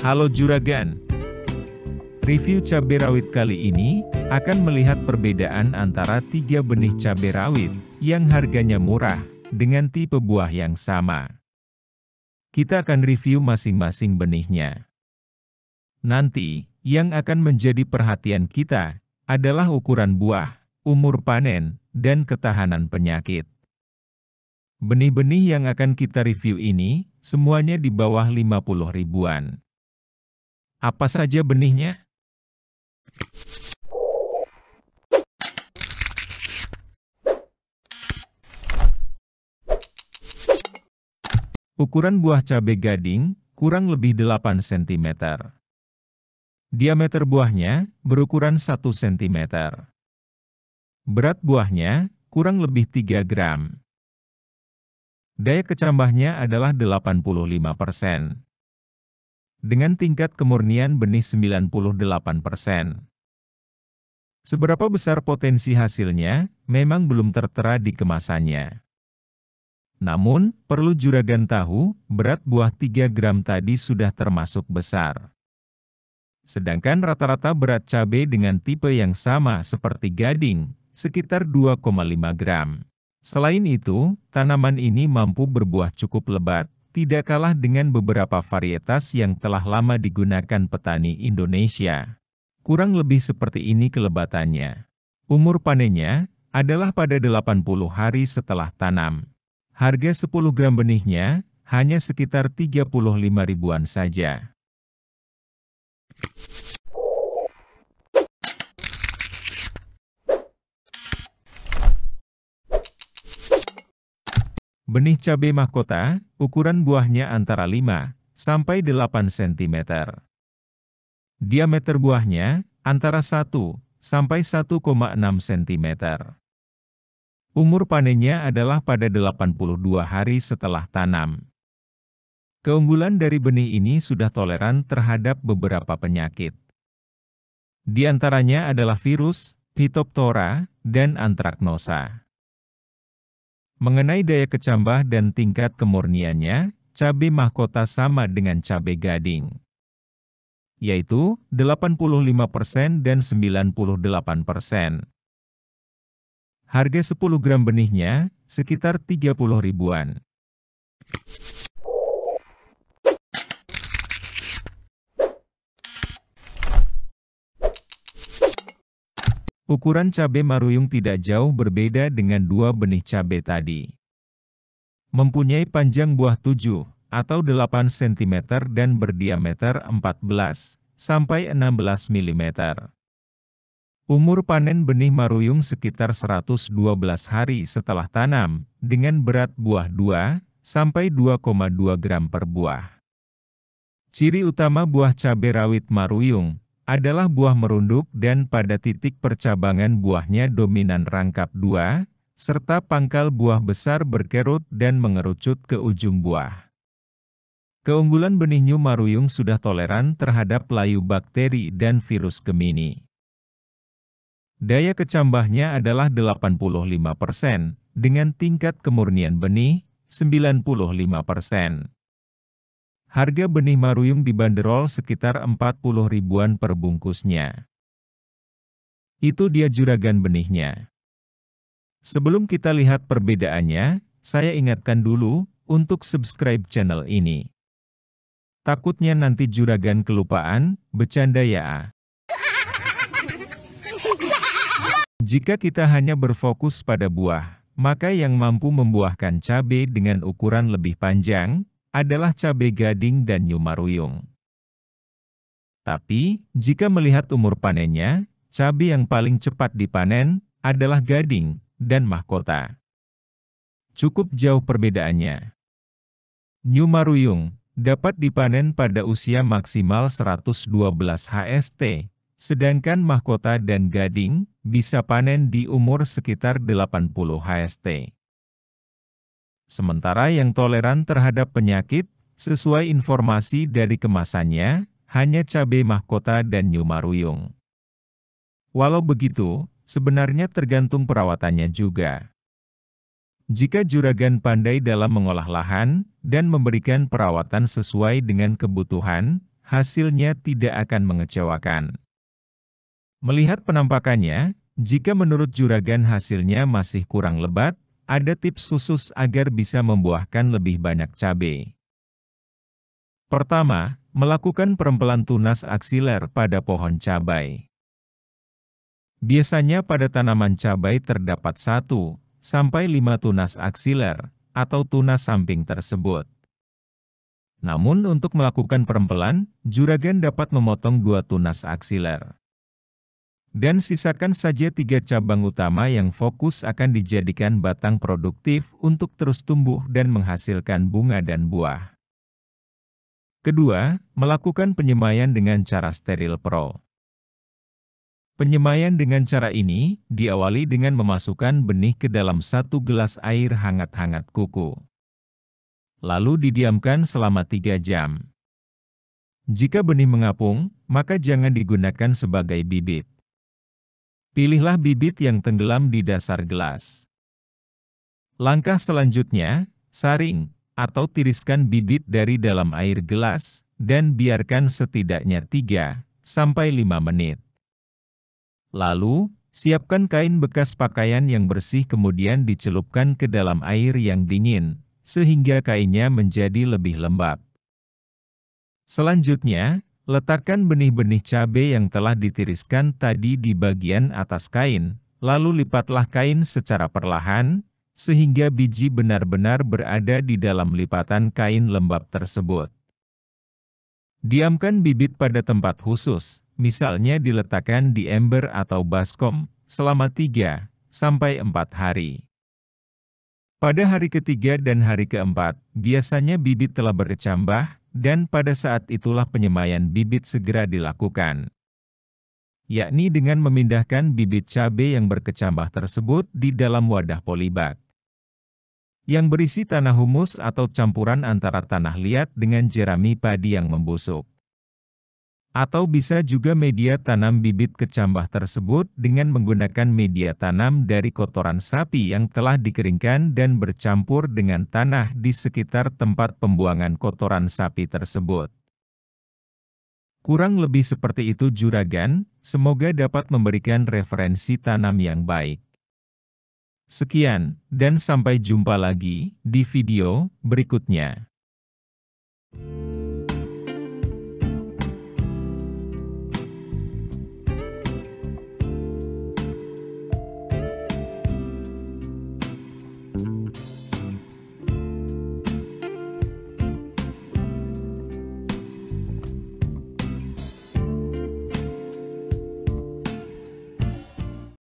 Halo Juragan. Review cabai rawit kali ini akan melihat perbedaan antara tiga benih cabai rawit yang harganya murah dengan tipe buah yang sama. Kita akan review masing-masing benihnya. Nanti, yang akan menjadi perhatian kita adalah ukuran buah, umur panen, dan ketahanan penyakit. Benih-benih yang akan kita review ini, semuanya di bawah 50 ribuan. Apa saja benihnya? Ukuran buah cabai gading kurang lebih 8 cm. Diameter buahnya berukuran 1 cm. Berat buahnya kurang lebih 3 gram. Daya kecambahnya adalah 85 persen dengan tingkat kemurnian benih 98%. Seberapa besar potensi hasilnya, memang belum tertera di kemasannya. Namun, perlu juragan tahu, berat buah 3 gram tadi sudah termasuk besar. Sedangkan rata-rata berat cabai dengan tipe yang sama seperti gading, sekitar 2,5 gram. Selain itu, tanaman ini mampu berbuah cukup lebat, tidak kalah dengan beberapa varietas yang telah lama digunakan petani Indonesia. Kurang lebih seperti ini kelebatannya. Umur panennya adalah pada 80 hari setelah tanam. Harga 10 gram benihnya hanya sekitar 35 ribuan saja. Benih cabai mahkota, ukuran buahnya antara 5 sampai 8 cm. Diameter buahnya antara 1 sampai 1,6 cm. Umur panennya adalah pada 82 hari setelah tanam. Keunggulan dari benih ini sudah toleran terhadap beberapa penyakit. Di antaranya adalah virus, Phytophthora, dan antraknosa. Mengenai daya kecambah dan tingkat kemurniannya, cabai mahkota sama dengan cabai gading. Yaitu, 85% dan 98%. Harga 10 gram benihnya, sekitar 30 ribuan. Ukuran cabai maruyung tidak jauh berbeda dengan dua benih cabai tadi. Mempunyai panjang buah 7 atau 8 cm dan berdiameter 14 sampai 16 mm. Umur panen benih maruyung sekitar 112 hari setelah tanam, dengan berat buah 2 sampai 2,2 gram per buah. Ciri utama buah cabai rawit maruyung adalah buah merunduk dan pada titik percabangan buahnya dominan rangkap dua, serta pangkal buah besar berkerut dan mengerucut ke ujung buah. Keunggulan benihnya maruyung sudah toleran terhadap layu bakteri dan virus kemini. Daya kecambahnya adalah 85%, dengan tingkat kemurnian benih 95%. Harga benih maruyum dibanderol sekitar 40 ribuan per bungkusnya. Itu dia juragan benihnya. Sebelum kita lihat perbedaannya, saya ingatkan dulu untuk subscribe channel ini. Takutnya nanti juragan kelupaan, bercanda ya. Jika kita hanya berfokus pada buah, maka yang mampu membuahkan cabai dengan ukuran lebih panjang, adalah cabai gading dan nyumaruyung. Tapi, jika melihat umur panennya, cabai yang paling cepat dipanen adalah gading dan mahkota. Cukup jauh perbedaannya. Nyumaruyung dapat dipanen pada usia maksimal 112 HST, sedangkan mahkota dan gading bisa panen di umur sekitar 80 HST. Sementara yang toleran terhadap penyakit, sesuai informasi dari kemasannya, hanya cabai mahkota dan nyumaruyung. Walau begitu, sebenarnya tergantung perawatannya juga. Jika juragan pandai dalam mengolah lahan dan memberikan perawatan sesuai dengan kebutuhan, hasilnya tidak akan mengecewakan. Melihat penampakannya, jika menurut juragan hasilnya masih kurang lebat, ada tips khusus agar bisa membuahkan lebih banyak cabai. Pertama, melakukan perempelan tunas aksiler pada pohon cabai. Biasanya pada tanaman cabai terdapat 1 sampai 5 tunas aksiler atau tunas samping tersebut. Namun untuk melakukan perempelan, juragan dapat memotong dua tunas aksiler. Dan sisakan saja tiga cabang utama yang fokus akan dijadikan batang produktif untuk terus tumbuh dan menghasilkan bunga dan buah. Kedua, melakukan penyemaian dengan cara steril pro. Penyemaian dengan cara ini diawali dengan memasukkan benih ke dalam satu gelas air hangat-hangat kuku. Lalu didiamkan selama tiga jam. Jika benih mengapung, maka jangan digunakan sebagai bibit. Pilihlah bibit yang tenggelam di dasar gelas. Langkah selanjutnya, saring, atau tiriskan bibit dari dalam air gelas, dan biarkan setidaknya 3, sampai 5 menit. Lalu, siapkan kain bekas pakaian yang bersih kemudian dicelupkan ke dalam air yang dingin, sehingga kainnya menjadi lebih lembab. Selanjutnya, Letakkan benih-benih cabai yang telah ditiriskan tadi di bagian atas kain, lalu lipatlah kain secara perlahan, sehingga biji benar-benar berada di dalam lipatan kain lembab tersebut. Diamkan bibit pada tempat khusus, misalnya diletakkan di ember atau baskom, selama 3 sampai 4 hari. Pada hari ketiga dan hari keempat, biasanya bibit telah berkecambah, dan pada saat itulah penyemaian bibit segera dilakukan. Yakni dengan memindahkan bibit cabai yang berkecambah tersebut di dalam wadah polybag yang berisi tanah humus atau campuran antara tanah liat dengan jerami padi yang membusuk. Atau bisa juga media tanam bibit kecambah tersebut dengan menggunakan media tanam dari kotoran sapi yang telah dikeringkan dan bercampur dengan tanah di sekitar tempat pembuangan kotoran sapi tersebut. Kurang lebih seperti itu juragan, semoga dapat memberikan referensi tanam yang baik. Sekian, dan sampai jumpa lagi di video berikutnya.